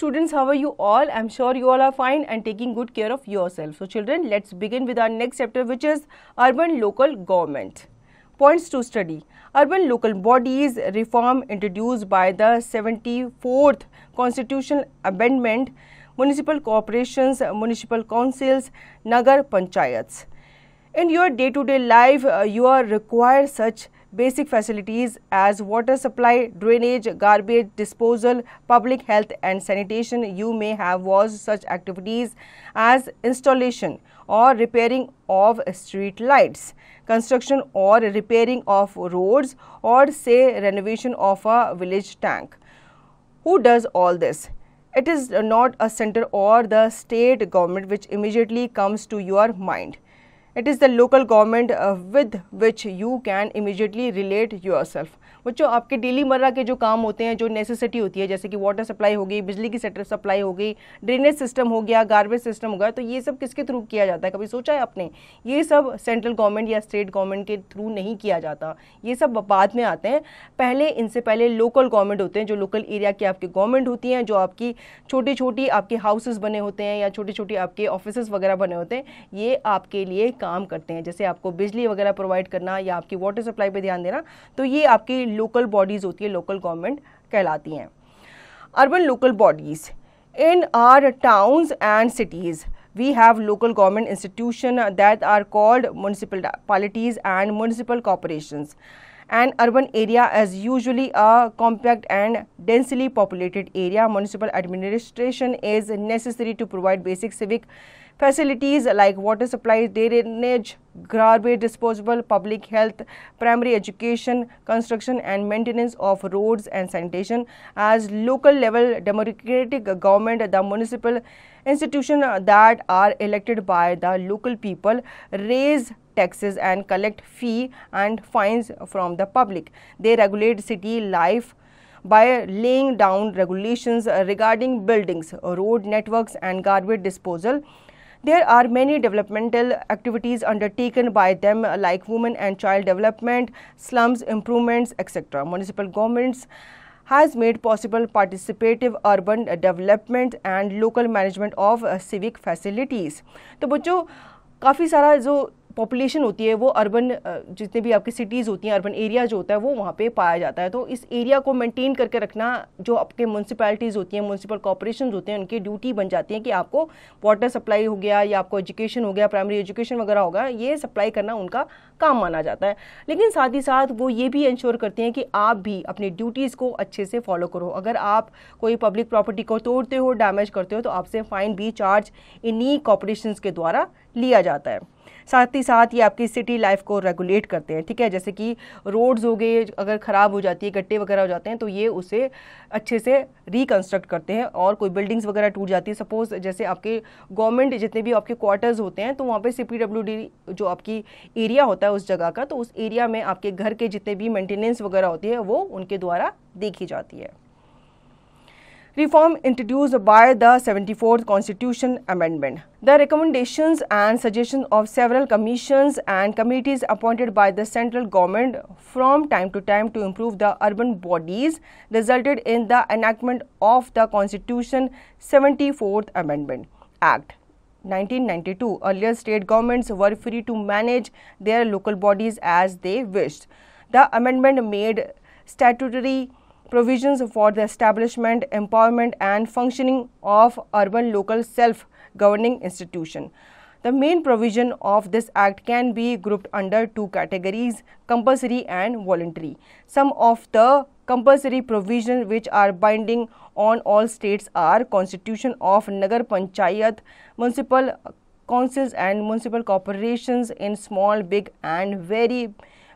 students, how are you all? I'm sure you all are fine and taking good care of yourself. So children, let's begin with our next chapter which is Urban Local Government. Points to study. Urban local bodies reform introduced by the 74th constitutional amendment, municipal corporations, municipal councils, nagar panchayats. In your day-to-day life, uh, you are required such basic facilities as water supply, drainage, garbage disposal, public health and sanitation. You may have was such activities as installation or repairing of street lights, construction or repairing of roads or say renovation of a village tank. Who does all this? It is not a center or the state government which immediately comes to your mind it is the local government with which you can immediately relate yourself बच्चों आपके daily मर्रा के जो काम होते हैं जो necessity होती है जैसे कि वाटर सप्लाई हो गई बिजली की सेटर सप्लाई हो गई ड्रेनेज सिस्टम हो गया गार्बेज सिस्टम हो गया तो ये सब किसके थ्रू किया जाता है कभी सोचा है आपने ये सब सेंट्रल गवर्नमेंट या स्टेट गवर्नमेंट के थ्रू नहीं किया जाता ये सब बाद में आते हैं पहले इनसे पहले लोकल गवर्नमेंट होते हैं जो लोकल एरिया की आपकी गवर्नमेंट होती हैं जो आपकी छोटी छोटी आपके हाउसेज बने होते हैं या छोटी छोटी आपके ऑफिसेज़ वगैरह बने होते हैं ये आपके लिए काम करते हैं जैसे आपको बिजली वगैरह प्रोवाइड करना या आपकी वाटर सप्लाई पर ध्यान देना तो ये आपकी लोकल बॉडीज़ होती है लोकल गवर्नमेंट कहलाती हैं urban local bodies in our towns and cities we have local government institution that are called municipalities and municipal corporations an urban area is usually a compact and densely populated area municipal administration is necessary to provide basic civic uh, Facilities like water supply, drainage, garbage disposal, public health, primary education, construction and maintenance of roads and sanitation. As local level democratic government, the municipal institution that are elected by the local people raise taxes and collect fee and fines from the public. They regulate city life by laying down regulations regarding buildings, road networks and garbage disposal. There are many developmental activities undertaken by them like women and child development, slums improvements, etc. Municipal governments has made possible participative urban development and local management of uh, civic facilities. So, बच्चों काफ़ी सारा जो population होती है वो urban जितने भी आपकी सिटीज़ होती हैं अर्बन एरिया जो होता है वो वहाँ पे पाया जाता है तो इस एरिया को मेंटेन करके रखना जो आपके म्यूनसिपैलिटीज़ होती हैं म्यूनसिपल कॉपोरेशन होते हैं उनकी ड्यूटी बन जाती है कि आपको वाटर सप्लाई हो गया या आपको एजुकेशन हो गया प्राइमरी एजुकेशन वगैरह होगा ये सप्लाई करना उनका काम माना जाता है लेकिन साथ ही साथ वो ये भी इंश्योर करते हैं कि आप भी अपनी ड्यूटीज़ को अच्छे से फॉलो करो अगर आप कोई पब्लिक प्रॉपर्टी को तोड़ते हो डैमेज करते हो तो आपसे फ़ाइन भी चार्ज इन्हीं कॉपोरेशन के द्वारा लिया जाता है साथ ही साथ ये आपकी सिटी लाइफ को रेगुलेट करते हैं ठीक है जैसे कि रोड्स हो गए अगर ख़राब हो जाती है गट्टे वगैरह हो जाते हैं तो ये उसे अच्छे से रिकन्स्ट्रक्ट करते हैं और कोई बिल्डिंग्स वगैरह टूट जाती है सपोज जैसे आपके गवर्नमेंट जितने भी आपके क्वार्टर्स होते हैं तो वहाँ पर सी जो आपकी एरिया होता है उस जगह का तो उस एरिया में आपके घर के जितने भी मेंटेनेंस वगैरह होती है वो उनके द्वारा देखी जाती है reform introduced by the 74th Constitution Amendment. The recommendations and suggestions of several commissions and committees appointed by the central government from time to time to improve the urban bodies resulted in the enactment of the Constitution 74th Amendment Act. 1992 earlier state governments were free to manage their local bodies as they wished the amendment made statutory provisions for the establishment, empowerment and functioning of urban local self-governing institution. The main provision of this act can be grouped under two categories, compulsory and voluntary. Some of the compulsory provisions which are binding on all states are constitution of Nagar Panchayat, municipal councils and municipal corporations in small, big and very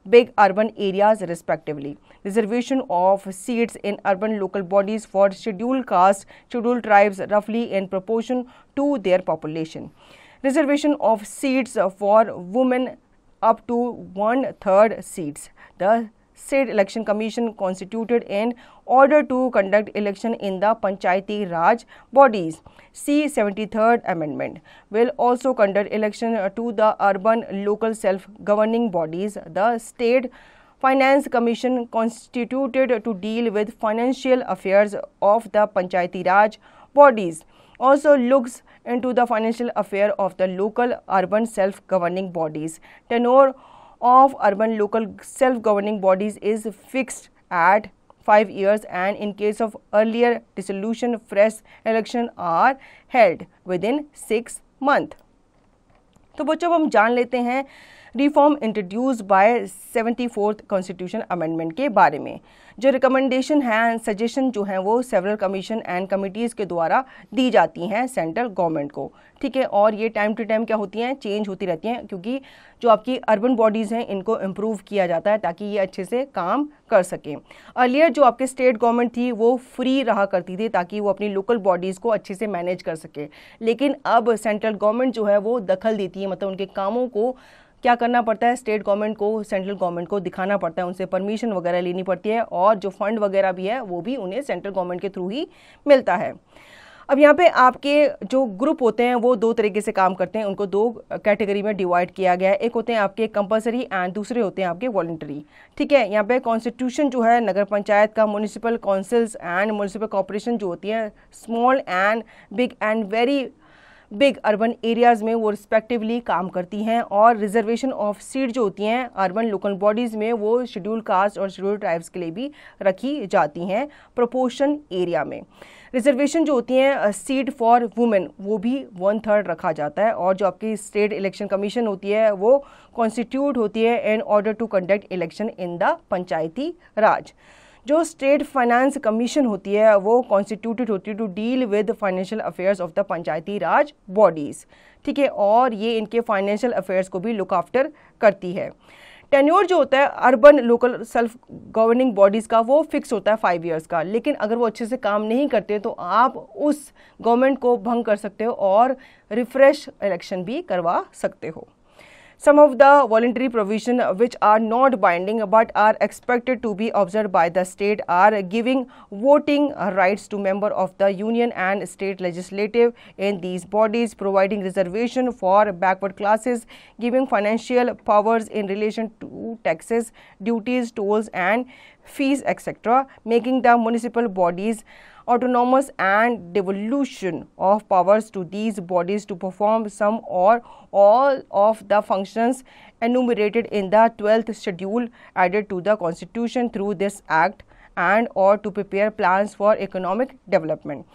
big urban areas respectively. Reservation of seats in urban local bodies for scheduled castes, scheduled tribes roughly in proportion to their population. Reservation of seats for women up to one third seats. The said election commission constituted in order to conduct election in the panchayati raj bodies c 73rd amendment will also conduct election to the urban local self governing bodies the state finance commission constituted to deal with financial affairs of the panchayati raj bodies also looks into the financial affair of the local urban self governing bodies tenor of urban local self governing bodies is fixed at 5 years and in case of earlier dissolution fresh election are held within 6 month तो बच्चों अब हम जान लेते हैं reform introduce by seventy fourth constitution amendment के बारे में जो रिकमेंडेशन हैं सजेशन जो हैं वो सेवरल कमीशन एंड कमिटीज़ के द्वारा दी जाती हैं सेंट्रल गवर्नमेंट को ठीक है और ये टाइम टू टाइम क्या होती हैं चेंज होती रहती हैं क्योंकि जो आपकी अर्बन बॉडीज़ हैं इनको इम्प्रूव किया जाता है ताकि ये अच्छे से काम कर सकें अर्लियर जो आपके स्टेट गवर्नमेंट थी वो फ्री रहा करती थी ताकि वो अपनी लोकल बॉडीज़ को अच्छे से मैनेज कर सके लेकिन अब सेंट्रल गवर्नमेंट जो है वो दखल देती है मतलब उनके कामों को क्या करना पड़ता है स्टेट गवर्नमेंट को सेंट्रल गवर्नमेंट को दिखाना पड़ता है उनसे परमिशन वगैरह लेनी पड़ती है और जो फंड वगैरह भी है वो भी उन्हें सेंट्रल गवर्नमेंट के थ्रू ही मिलता है अब यहाँ पे आपके जो ग्रुप होते हैं वो दो तरीके से काम करते हैं उनको दो कैटेगरी में डिवाइड किया गया है एक होते हैं आपके कंपलसरी एंड दूसरे होते हैं आपके वॉल्ट्री ठीक है यहाँ पे कॉन्स्टिट्यूशन जो है नगर पंचायत का municipal councils and municipal corporation जो होती है small and big and very big urban areas में वो रिस्पेक्टिवली काम करती हैं और रिजर्वेशन ऑफ सीट जो होती हैं अर्बन लोकल बॉडीज़ में वो शेड्यूल कास्ट और शेड्यूल ट्राइब्स के लिए भी रखी जाती हैं प्रोपोर्शन एरिया में रिजर्वेशन जो होती हैं सीट फॉर वुमेन वो भी वन थर्ड रखा जाता है और जो आपकी स्टेट इलेक्शन कमीशन होती है वो कॉन्स्टिट्यूट होती है in order to conduct election in the Panchayati Raj जो स्टेट फाइनेंस कमीशन होती है वो कॉन्स्टिट्यूटेड होती है to deal with financial affairs of the Panchayati Raj bodies ठीक है और ये इनके फाइनेंशियल अफेयर्स को भी लुक आफ्टर करती है टेन्योर जो होता है urban local self governing bodies का वो फिक्स होता है फाइव ईयर्स का लेकिन अगर वो अच्छे से काम नहीं करते तो आप उस गवर्नमेंट को भंग कर सकते हो और रिफ्रेश इलेक्शन भी करवा सकते हो some of the voluntary provision which are not binding but are expected to be observed by the state are giving voting rights to member of the union and state legislative in these bodies providing reservation for backward classes giving financial powers in relation to taxes duties tolls and fees etc making the municipal bodies autonomous and devolution of powers to these bodies to perform some or all of the functions enumerated in the 12th schedule added to the constitution through this act and or to prepare plans for economic development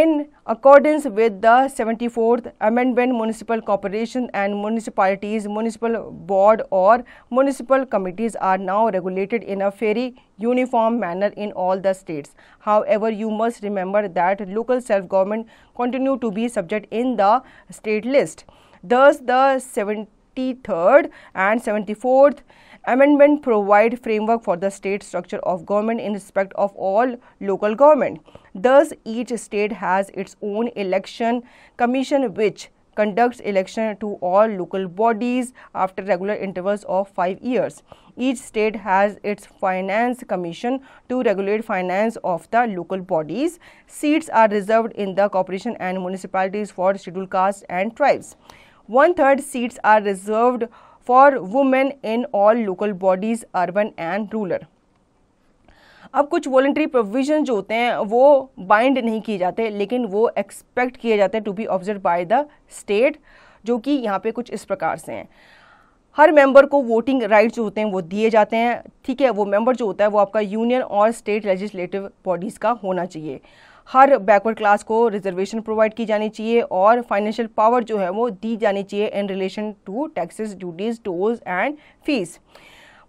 in accordance with the 74th amendment municipal corporation and municipalities municipal board or municipal committees are now regulated in a very uniform manner in all the states however you must remember that local self government continue to be subject in the state list thus the 73rd and 74th Amendment provide framework for the state structure of government in respect of all local government. Thus, each state has its own election commission which conducts election to all local bodies after regular intervals of 5 years. Each state has its finance commission to regulate finance of the local bodies. Seats are reserved in the corporation and municipalities for scheduled castes and tribes. One third seats are reserved for women in all local bodies urban and rural अब कुछ voluntary provision जो होते हैं वो bind नहीं किए जाते लेकिन वो एक्सपेक्ट किए जाते हैं to be observe by the state जो कि यहाँ पे कुछ इस प्रकार से हैं हर मेंबर को वोटिंग राइट्स जो होते हैं वो दिए जाते हैं ठीक है वो मेंबर जो होता है वो आपका यूनियन और स्टेट लेजिस्लेटिव बॉडीज़ का होना चाहिए हर बैकवर्ड क्लास को रिजर्वेशन प्रोवाइड की जानी चाहिए और फाइनेंशियल पावर जो है वो दी जानी चाहिए in relation to taxes duties tolls and fees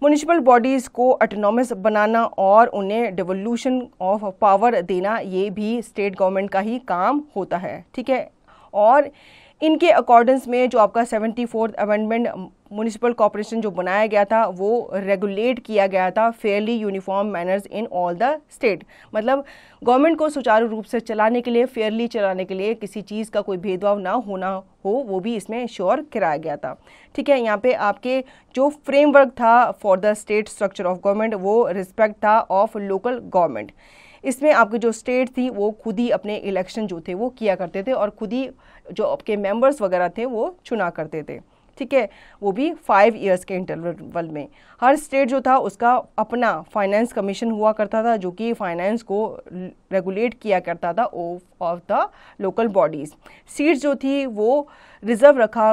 municipal bodies को ऑटोनॉमस बनाना और उन्हें डिवोल्यूशन ऑफ पावर देना ये भी स्टेट गवर्नमेंट का ही काम होता है ठीक है और इनके अकॉर्डेंस में जो आपका seventy fourth amendment municipal corporation जो बनाया गया था वो रेगुलेट किया गया था fairly uniform manners in all the state मतलब गवर्नमेंट को सुचारू रूप से चलाने के लिए फेयरली चलाने के लिए किसी चीज़ का कोई भेदभाव ना होना हो वो भी इसमें श्योर कराया गया था ठीक है यहाँ पे आपके जो फ्रेमवर्क था for the state structure of government वो रिस्पेक्ट था ऑफ लोकल गवर्नमेंट इसमें आपकी जो स्टेट थी वो खुद ही अपने इलेक्शन जो थे वो किया करते थे और खुद ही जो आपके मेंबर्स वगैरह थे वो चुना करते थे ठीक है वो भी फाइव ईयर्स के इंटरवल में हर स्टेट जो था उसका अपना फाइनेंस कमीशन हुआ करता था जो कि फाइनेंस को रेगुलेट किया करता था of the local bodies seats जो थी वो रिजर्व रखा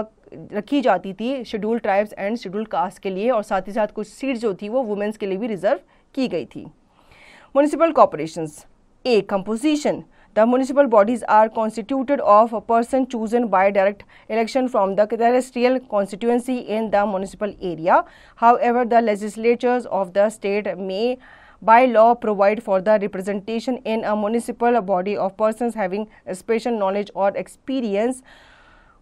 रखी जाती थी schedule tribes and schedule caste के लिए और साथ ही साथ कुछ सीट्स जो थी वो वुमेंस के लिए भी रिजर्व की गई थी municipal corporations A composition The municipal bodies are constituted of a person chosen by direct election from the terrestrial constituency in the municipal area. However, the legislatures of the state may by law provide for the representation in a municipal body of persons having special knowledge or experience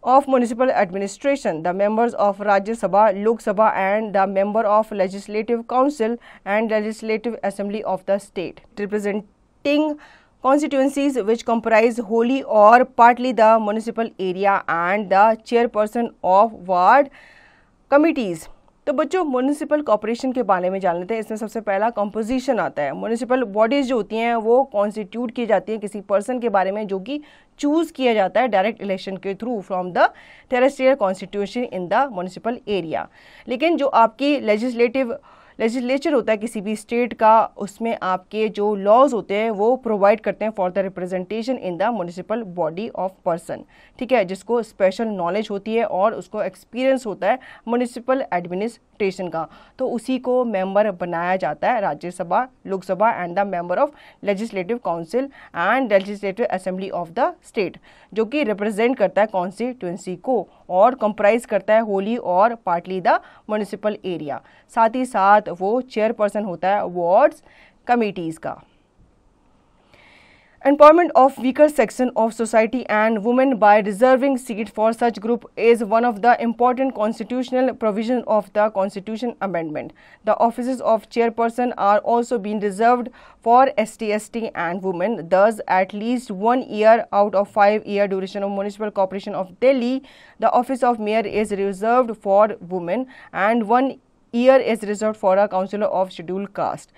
of municipal administration, the members of Rajya Sabha, Lok Sabha and the member of Legislative Council and Legislative Assembly of the state. Representing constituencies which comprise wholly or partly the municipal area and the chairperson of ward committees तो बच्चों municipal corporation के बारे में जान लेते हैं इसमें सबसे पहला कंपोजिशन आता है म्यूनिसिपल बॉडीज़ जो होती हैं वो कॉन्स्टिट्यूट की जाती हैं किसी पर्सन के बारे में जो कि चूज़ किया जाता है डायरेक्ट इलेक्शन के through from the terrestrial constitution in the municipal area लेकिन जो आपकी लेजिस्लेटिव लेजिस्लेचर होता है किसी भी स्टेट का उसमें आपके जो लॉज होते हैं वो प्रोवाइड करते हैं for the representation in the municipal body of person ठीक है जिसको स्पेशल नॉलेज होती है और उसको एक्सपीरियंस होता है म्यूनिसिपल एडमिनिस्ट्रेशन का तो उसी को मेंबर बनाया जाता है Rajya Sabha Lok Sabha and the member of legislative council and legislative assembly of the state जो कि रिप्रेजेंट करता है कॉन्स्टिट्यूंसी को और कंप्राइज करता है होली और पार्टली द म्यूनिसिपल एरिया साथ ही साथ वो चेयरपर्सन होता है वार्ड्स कमेटीज़ का Empowerment of weaker section of society and women by reserving seat for such group is one of the important constitutional provision of the constitution amendment. The offices of chairperson are also being reserved for STST and women. Thus, at least one year out of five year duration of municipal corporation of Delhi, the office of mayor is reserved for women and one year is reserved for a councillor of scheduled caste.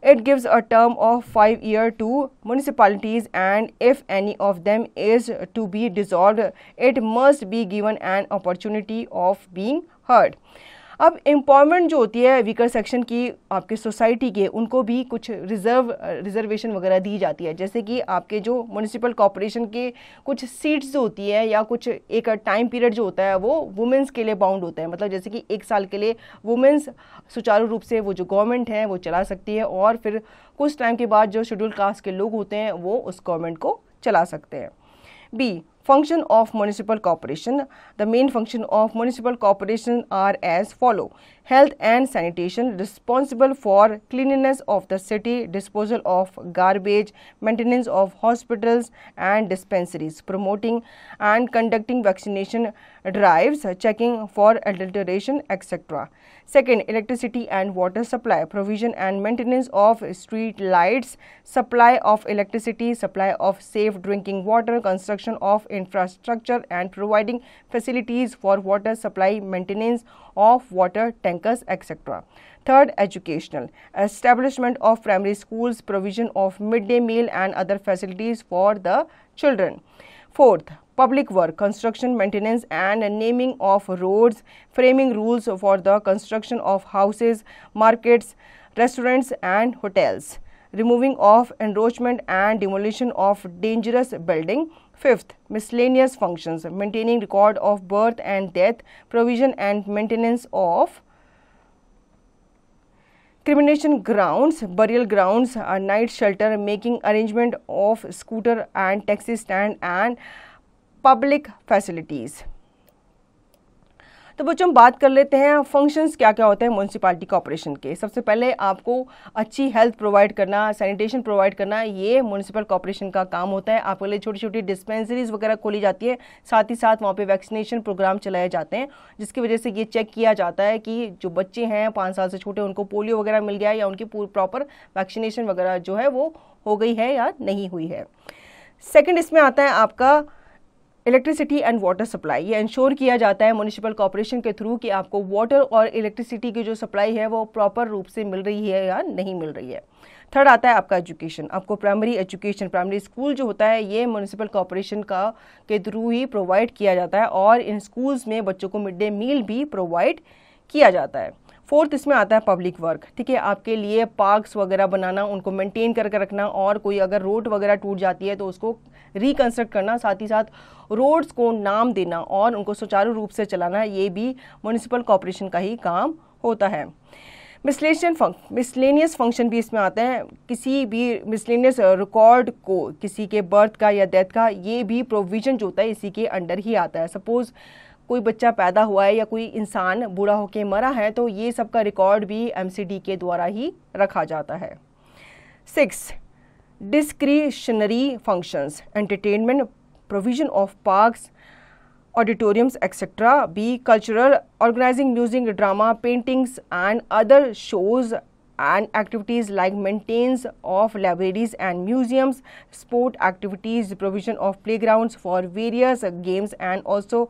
It gives a term of 5 year to municipalities and if any of them is to be dissolved, it must be given an opportunity of being heard. अब एम्पॉयमेंट जो होती है weaker section की आपके society के उनको भी कुछ रिजर्व रिजर्वेशन वगैरह दी जाती है जैसे कि आपके जो म्यूनसिपल कॉरपोरेशन के कुछ सीट्स जो होती है या कुछ एक टाइम पीरियड जो होता है वो वुमेंस के लिए बाउंड होता है मतलब जैसे कि एक साल के लिए वुमेंस सुचारू रूप से वो जो गवर्नमेंट है वो चला सकती है और फिर कुछ टाइम के बाद जो शेड्यूल कास्ट के लोग होते हैं वो उस गवर्नमेंट को चला सकते हैं B Function of municipal corporation. The main function of municipal corporation are as follow health and sanitation responsible for cleanliness of the city, disposal of garbage, maintenance of hospitals and dispensaries, promoting and conducting vaccination drives, checking for adulteration, etc. Second, electricity and water supply, provision and maintenance of street lights, supply of electricity, supply of safe drinking water, construction of infrastructure and providing facilities for water supply, maintenance of water tank bankers, etc. Third, educational establishment of primary schools, provision of midday meal and other facilities for the children. Fourth, public work, construction, maintenance and naming of roads, framing rules for the construction of houses, markets, restaurants and hotels, removing of encroachment and demolition of dangerous building. Fifth, miscellaneous functions, maintaining record of birth and death, provision and maintenance of Discrimination grounds, burial grounds, a night shelter, making arrangement of scooter and taxi stand and public facilities. तो बच्चों हम बात कर लेते हैं functions क्या क्या होते हैं म्यूनसिपाली कॉरपोरेशन के सबसे पहले आपको अच्छी हेल्थ प्रोवाइड करना सैनिटेशन प्रोवाइड करना ये म्यूनसिपल कॉरपोरेशन का काम होता है आपके लिए छोटी छोटी डिस्पेंसरीज वगैरह खोली जाती है साथ ही साथ वहाँ पर वैक्सीनेशन प्रोग्राम चलाए जाते हैं जिसकी वजह से ये चेक किया जाता है कि जो बच्चे हैं पाँच साल से छोटे उनको पोलियो वगैरह मिल गया या उनकी प्रॉपर वैक्सीनेशन वगैरह जो है वो हो गई है या नहीं हुई है सेकेंड इसमें आता है आपका इलेक्ट्रिसिटी एंड वाटर सप्लाई ये इंश्योर किया जाता है म्यूनसिपल कॉरपोरेशन के थ्रू कि आपको वाटर और इलेक्ट्रिसिटी की जो सप्लाई है वो प्रॉपर रूप से मिल रही है या नहीं मिल रही है थर्ड आता है आपका एजुकेशन आपको प्राइमरी एजुकेशन प्राइमरी स्कूल जो होता है ये म्यूनसिपल कॉरपोरेशन का के थ्रू ही प्रोवाइड किया जाता है और इन स्कूल्स में बच्चों को मिड डे मील भी प्रोवाइड किया जाता है फोर्थ इसमें आता है पब्लिक वर्क ठीक है आपके लिए पार्क्स वगैरह बनाना उनको मेंटेन करके कर रखना और कोई अगर रोड वगैरह टूट जाती है तो उसको रिकंस्ट्रक्ट करना साथ ही साथ रोड्स को नाम देना और उनको सुचारू रूप से चलाना ये भी म्यूनिसिपल कॉरपोरेशन का ही काम होता है मिसलेशन फंक् मिसलेनियस फंक्शन भी इसमें आते हैं किसी भी मिसलेनियस रिकॉर्ड को किसी के बर्थ का या डेथ का ये भी प्रोविजन जो होता है इसी के अंडर ही आता है सपोज़ कोई बच्चा पैदा हुआ है या कोई इंसान बूढ़ा होकर मरा है तो ये सब का रिकॉर्ड भी एम के द्वारा ही रखा जाता है six discretionary functions entertainment provision of parks auditoriums etcetera B cultural organising music drama paintings and other shows and activities like maintenance of libraries and museums sport activities provision of playgrounds for various games and also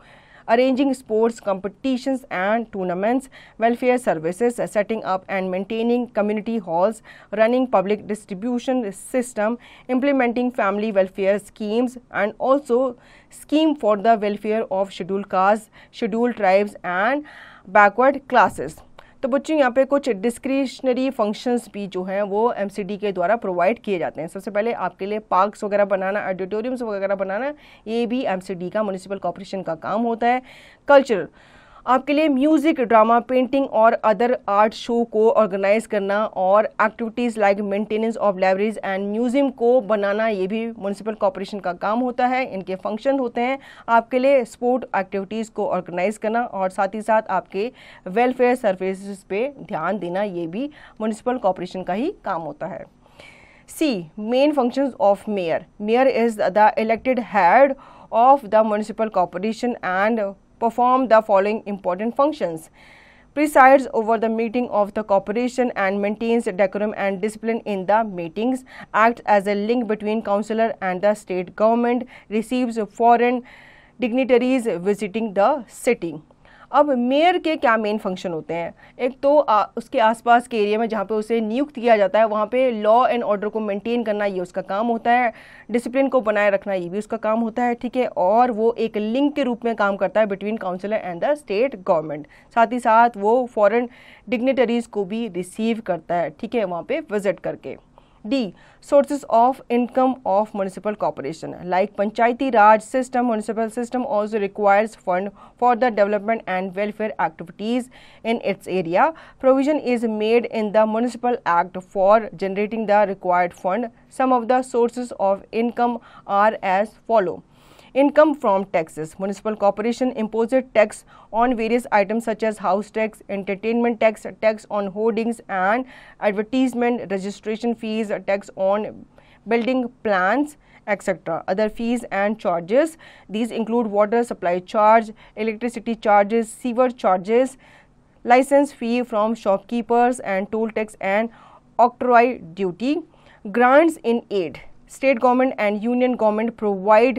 arranging sports competitions and tournaments, welfare services, setting up and maintaining community halls, running public distribution system, implementing family welfare schemes and also scheme for the welfare of scheduled castes, scheduled tribes and backward classes. तो बच्चों यहाँ पे कुछ discretionary functions भी जो हैं वो M के द्वारा प्रोवाइड किए जाते हैं सबसे पहले आपके लिए पार्क्स वगैरह बनाना ऑडिटोरियम्स वगैरह बनाना ये भी एम का म्यूनसिपल कॉरपोरेशन का काम होता है कल्चरल आपके लिए म्यूज़िक ड्रामा पेंटिंग और अदर आर्ट शो को ऑर्गेनाइज करना और activities like maintenance of libraries and museum को बनाना ये भी म्यूनसिपल कॉरपोरेशन का काम होता है इनके फंक्शन होते हैं आपके लिए स्पोर्ट एक्टिविटीज़ को ऑर्गेनाइज करना और साथ ही साथ आपके वेलफेयर सर्विस पे ध्यान देना ये भी म्यूनसिपल कॉरपोरेशन का ही काम होता है C main function of mayor mayor is the elected head of the municipal corporation and perform the following important functions presides over the meeting of the corporation and maintains decorum and discipline in the meetings, acts as a link between councillor and the state government, receives foreign dignitaries visiting the city. अब mayor के क्या main function होते हैं एक तो आ, उसके आसपास के एरिया में जहाँ पे उसे नियुक्त किया जाता है वहाँ पे लॉ एंड ऑर्डर को मेंटेन करना ये उसका काम होता है डिसिप्लिन को बनाए रखना ये भी उसका काम होता है ठीक है और वो एक लिंक के रूप में काम करता है between councillor and the state government साथ ही साथ वो फॉरन डिग्नेटरीज को भी रिसीव करता है ठीक है वहाँ पर विजिट करके D. Sources of income of municipal corporation. Like Panchayati Raj system, municipal system also requires fund for the development and welfare activities in its area. Provision is made in the Municipal Act for generating the required fund. Some of the sources of income are as follow income from taxes. Municipal corporation imposed tax on various items such as house tax, entertainment tax, tax on hoardings and advertisement, registration fees, tax on building plans, etc. Other fees and charges. These include water supply charge, electricity charges, sewer charges, license fee from shopkeepers and toll tax and octroi duty. Grants in aid. State government and union government provide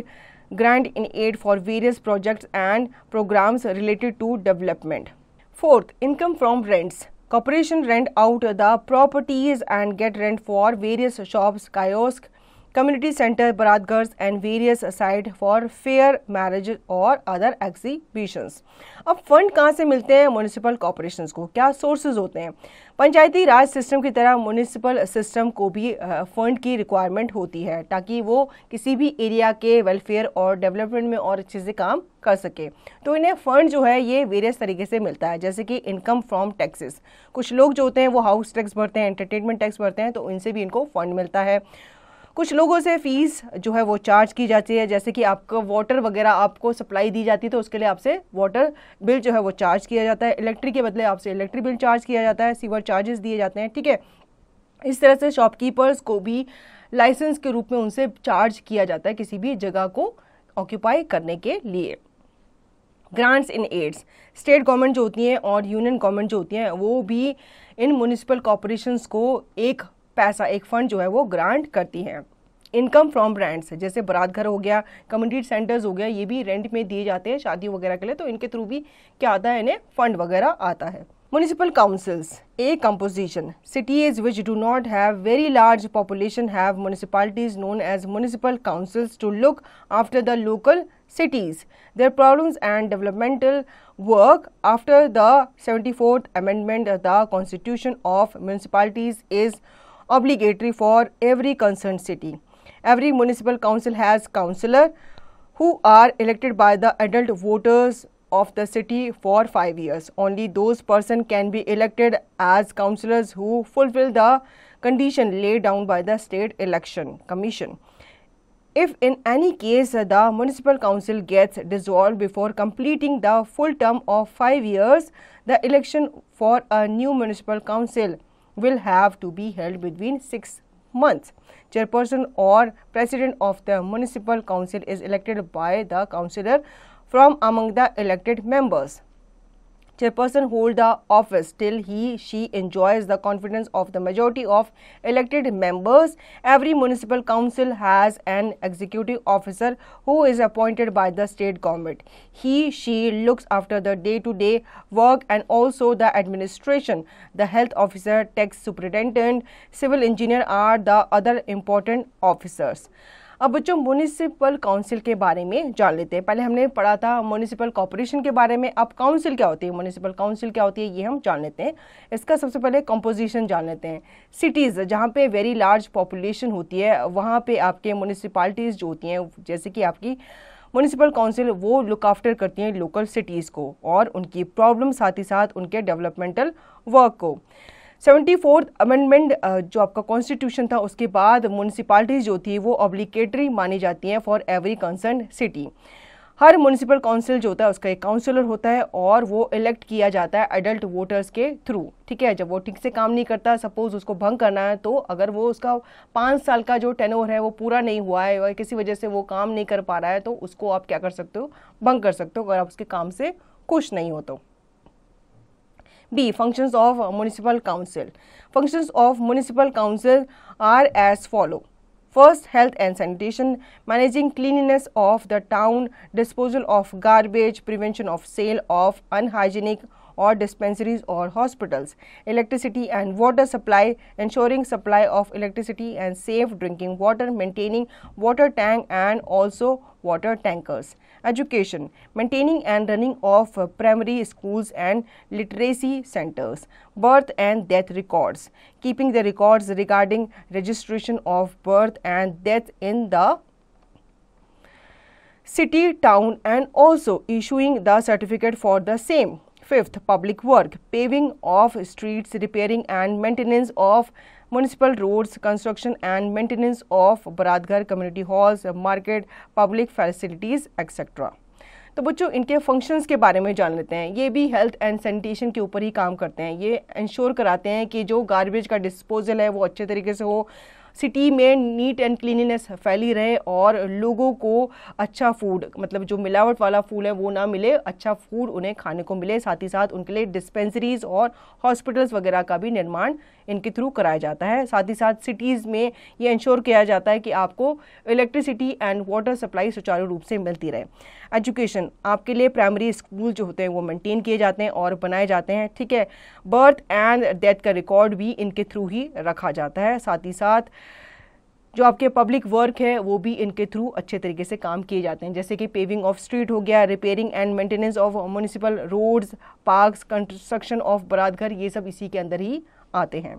grant in aid for various projects and programs related to development. Fourth, income from rents. Corporation rent out the properties and get rent for various shops, kiosks, community centre बरादगर्स and various site for fair marriage और other exhibitions अब fund कहाँ से मिलते हैं municipal corporation को क्या sources होते हैं पंचायती राज सिस्टम की तरह म्यूनिसिपल सिस्टम को भी फंड की रिक्वायरमेंट होती है ताकि वो किसी भी एरिया के वेलफेयर और डेवलपमेंट में और अच्छे से काम कर सके तो इन्हें फंड जो है ये वेरियस तरीके से मिलता है जैसे कि इनकम फ्रॉम टैक्सेस कुछ लोग जो होते हैं वो हाउस टैक्स भरते हैं एंटरटेनमेंट टैक्स भरते हैं तो इनसे भी इनको फंड मिलता है कुछ लोगों से फ़ीस जो है वो चार्ज की जाती है जैसे कि आपका वाटर वगैरह आपको सप्लाई दी जाती है तो उसके लिए आपसे वाटर बिल जो है वो चार्ज किया जाता है इलेक्ट्रिक के बदले आपसे इलेक्ट्रिक बिल चार्ज किया जाता है सीवर चार्जेस दिए जाते हैं ठीक है इस तरह से शॉपकीपर्स को भी लाइसेंस के रूप में उनसे चार्ज किया जाता है किसी भी जगह को ऑक्यूपाई करने के लिए grants in aids state government जो होती हैं और यूनियन गवर्नमेंट जो होती हैं वो भी इन म्यूनिसिपल कॉरपोरेशंस को एक पैसा एक फंड जो है वो ग्रांट करती हैं इनकम फ्रॉम रेंट्स जैसे बरात घर हो गया कम्युनिटी सेंटर्स हो गया ये भी रेंट में दिए जाते हैं शादी वगैरह के लिए तो इनके थ्रू भी क्या आता है इन्हें फंड वगैरह आता है municipal councils A composition cities which do not have very large population have municipalities known as municipal councils to look after the local cities their problems and developmental work after the seventy fourth amendment the constitution of Municipalities is obligatory for every concerned city. Every municipal council has councillor who are elected by the adult voters of the city for 5 years. Only those person can be elected as councillors who fulfill the condition laid down by the state election commission. If in any case uh, the municipal council gets dissolved before completing the full term of 5 years, the election for a new municipal council will have to be held between 6 months. Chairperson or president of the municipal council is elected by the councillor from among the elected members chairperson hold the office till he she enjoys the confidence of the majority of elected members every municipal council has an executive officer who is appointed by the state government he she looks after the day to day work and also the administration the health officer tax superintendent civil engineer are the other important officers अब बच्चों municipal council के बारे में जान लेते हैं पहले हमने पढ़ा था म्यूनिसिपल कॉरपोरेशन के बारे में अब काउंसिल क्या होती है म्यूनिसिपल काउंसिल क्या होती है ये हम जान लेते हैं इसका सबसे पहले कंपोजिशन जान लेते हैं सिटीज़ जहाँ पे वेरी लार्ज पॉपुलेशन होती है वहाँ पे आपके म्यूनिसिपालिटीज़ जो होती हैं जैसे कि आपकी म्यूनिसिपल काउंसिल वो लुक आफ्टर करती हैं लोकल सिटीज़ को और उनकी प्रॉब्लम साथ ही साथ उनके डेवलपमेंटल वर्क को सेवेंटी फोर्थ अमेंडमेंट जो आपका कॉन्स्टिट्यूशन था उसके बाद म्यूनसिपालिटीज़ जो थी वो ऑब्लिकेटरी मानी जाती हैं फॉर एवरी कंसर्न सिटी हर म्यूनसिपल काउंसिल जो होता है उसका एक काउंसिलर होता है और वो इलेक्ट किया जाता है एडल्ट वोटर्स के थ्रू ठीक है जब वो ठीक से काम नहीं करता सपोज उसको भंग करना है तो अगर वो उसका पाँच साल का जो टेनोर है वो पूरा नहीं हुआ है और किसी वजह से वो काम नहीं कर पा रहा है तो उसको आप क्या कर सकते हो भंग कर सकते हो अगर आप उसके काम से खुश नहीं हो तो B. Functions of Municipal Council. Functions of Municipal Council are as follow. First, health and sanitation, managing cleanliness of the town, disposal of garbage, prevention of sale of unhygienic or dispensaries or hospitals, electricity and water supply, ensuring supply of electricity and safe drinking water, maintaining water tank and also water tankers education, maintaining and running of uh, primary schools and literacy centers, birth and death records, keeping the records regarding registration of birth and death in the city, town and also issuing the certificate for the same. Fifth, public work, paving of streets, repairing and maintenance of municipal roads construction and maintenance of बरातघर community halls market public facilities etcetera तो बच्चों इनके functions के बारे में जान लेते हैं ये भी हेल्थ एंड सैनिटेशन के ऊपर ही काम करते हैं ये इंश्योर कराते हैं कि जो गार्बेज का डिस्पोजल है वो अच्छे तरीके से हो सिटी में नीट एंड क्लीनिनेस फैली रहे और लोगों को अच्छा फूड मतलब जो मिलावट वाला फूड है वो ना मिले अच्छा फूड उन्हें खाने को मिले साथ ही साथ उनके लिए डिस्पेंसरीज और हॉस्पिटल्स वगैरह का भी निर्माण इनके थ्रू कराया जाता है साथ ही साथ सिटीज़ में ये इंश्योर किया जाता है कि आपको इलेक्ट्रिसिटी एंड वाटर सप्लाई सुचारू रूप से मिलती रहे एजुकेशन आपके लिए प्राइमरी स्कूल जो होते हैं वो मेंटेन किए जाते हैं और बनाए जाते हैं ठीक है बर्थ एंड डेथ का रिकॉर्ड भी इनके थ्रू ही रखा जाता है साथ ही साथ जो आपके पब्लिक वर्क है वो भी इनके थ्रू अच्छे तरीके से काम किए जाते हैं जैसे कि पेविंग ऑफ स्ट्रीट हो गया repairing and maintenance of municipal roads parks construction of बरात ये सब इसी के अंदर ही आते हैं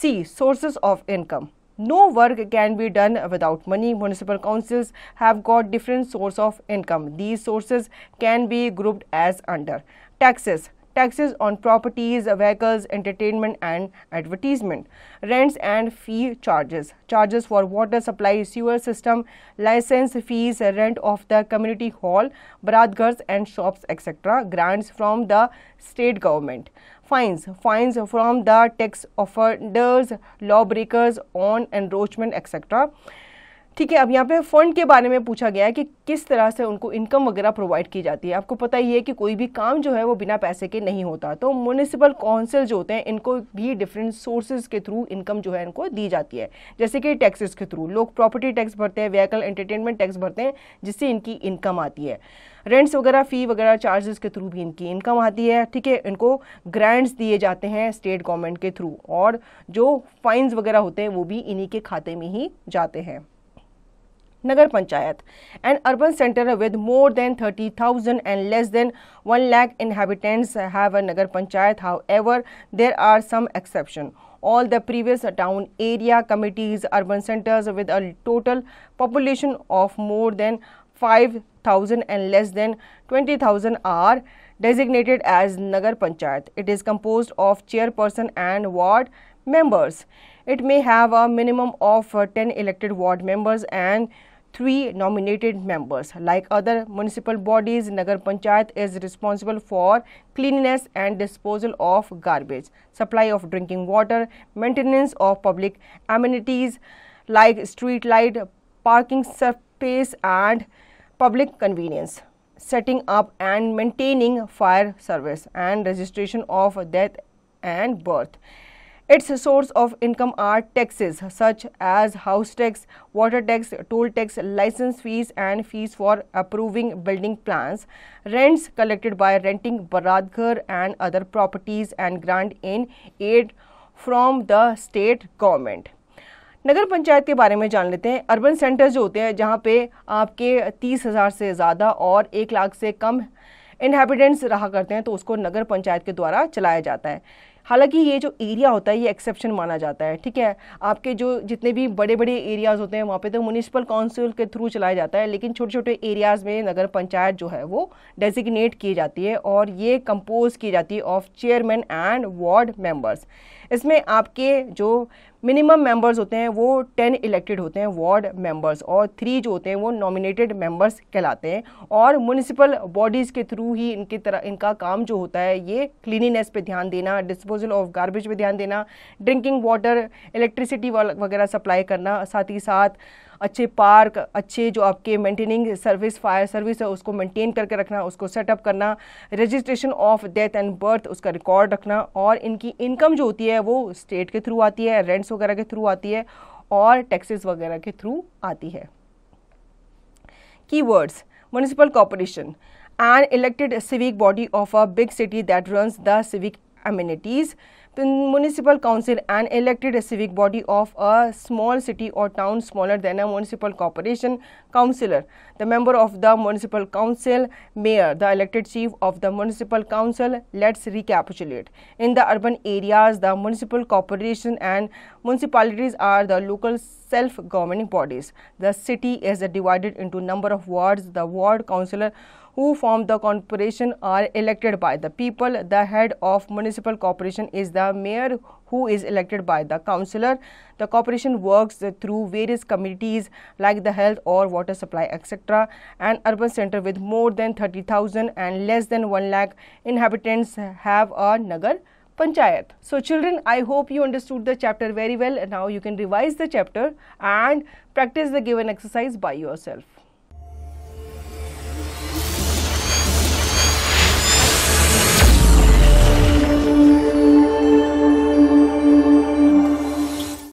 C sources of income no work can be done without money municipal councils have got different source of income these sources can be grouped as under taxes taxes on properties vehicles entertainment and advertisement rents and fee charges charges for water supply sewer system license fees rent of the community hall baratghars and shops etc grants from the state government fines fines from the tax offenders lawbreakers on encroachment etc ठीक है अब यहाँ पे fund के बारे में पूछा गया है कि किस तरह से उनको इनकम वगैरह प्रोवाइड की जाती है आपको पता ही है कि कोई भी काम जो है वो बिना पैसे के नहीं होता तो म्यूनिसिपल काउंसिल जो होते हैं इनको भी डिफरेंट सोर्सेज के थ्रू इनकम जो है इनको दी जाती है जैसे कि टैक्सेस के थ्रू लोग प्रॉपर्टी टैक्स भरते हैं व्हीकल एंटरटेनमेंट टैक्स भरते हैं जिससे इनकी इनकम आती है रेंट्स वगैरह फ़ी वगैरह चार्जेस के थ्रू भी इनकी इनकम आती है ठीक है इनको ग्रांट्स दिए जाते हैं स्टेट गवर्नमेंट के थ्रू और जो फाइन्स वगैरह होते हैं वो भी इन्हीं के खाते में ही जाते हैं Nagar Panchayat, an urban center with more than 30,000 and less than 1 lakh inhabitants have a Nagar Panchayat. However, there are some exceptions. All the previous town area committees, urban centers with a total population of more than 5,000 and less than 20,000 are designated as Nagar Panchayat. It is composed of chairperson and ward members. It may have a minimum of 10 elected ward members and three nominated members. Like other municipal bodies, Nagar Panchayat is responsible for cleanliness and disposal of garbage, supply of drinking water, maintenance of public amenities like street light, parking space and public convenience setting up and maintaining fire service and registration of death and birth Its source of income are taxes such as house tax, water tax, toll tax, license fees and fees for approving building plans, rents collected by renting Baradghar and other properties and grant in aid from the state government. नगर पंचायत के बारे में जान लेते हैं urban centre जो होते हैं जहाँ पे आपके तीस हज़ार से ज़्यादा और एक लाख से कम इन्हेबिटेंट्स रहा करते हैं तो उसको नगर पंचायत के द्वारा चलाया जाता है हालांकि ये जो एरिया होता है ये एक्सेप्शन माना जाता है ठीक है आपके जो जितने भी बड़े बड़े एरियाज़ होते हैं वहाँ पे तो म्यूनिसिपल काउंसिल के थ्रू चलाया जाता है लेकिन छोटे छोटे एरियाज़ में नगर पंचायत जो है वो डेजिग्नेट की जाती है और ये कंपोज की जाती है of chairman and ward members इसमें आपके जो मिनिमम मेंबर्स होते हैं वो टेन इलेक्टेड होते हैं वार्ड मेंबर्स और थ्री जो होते हैं वो नॉमिनेटेड मेंबर्स कहलाते हैं और म्यूनिसिपल बॉडीज़ के थ्रू ही इनकी तरह इनका काम जो होता है ये क्लीनिनेस पे ध्यान देना डिस्पोजल ऑफ गार्बेज पे ध्यान देना ड्रिंकिंग वाटर इलेक्ट्रिसिटी वगैरह सप्लाई करना साथ ही साथ अच्छे पार्क अच्छे जो आपके मेंटेनिंग सर्विस फायर सर्विस है उसको मेंटेन करके रखना उसको सेटअप करना registration of death and birth उसका रिकॉर्ड रखना और इनकी इनकम जो होती है वो स्टेट के थ्रू आती है रेंट्स वगैरह के थ्रू आती है और टैक्सेस वगैरह के थ्रू आती है key words municipal corporation and elected civic body of a big city that run the civic amenities municipal council an elected civic body of a small city or town smaller than a municipal corporation councillor the member of the municipal council mayor the elected chief of the municipal council let's recapitulate in the urban areas the municipal corporation and municipalities are the local self governing bodies the city is divided into number of wards the ward councillor who form the corporation are elected by the people. The head of municipal corporation is the mayor who is elected by the councillor. The corporation works through various committees like the health or water supply etc. An urban center with more than 30,000 and less than 1 lakh inhabitants have a Nagar panchayat so children i hope you understood the chapter very well now you can revise the chapter and practice the given exercise by yourself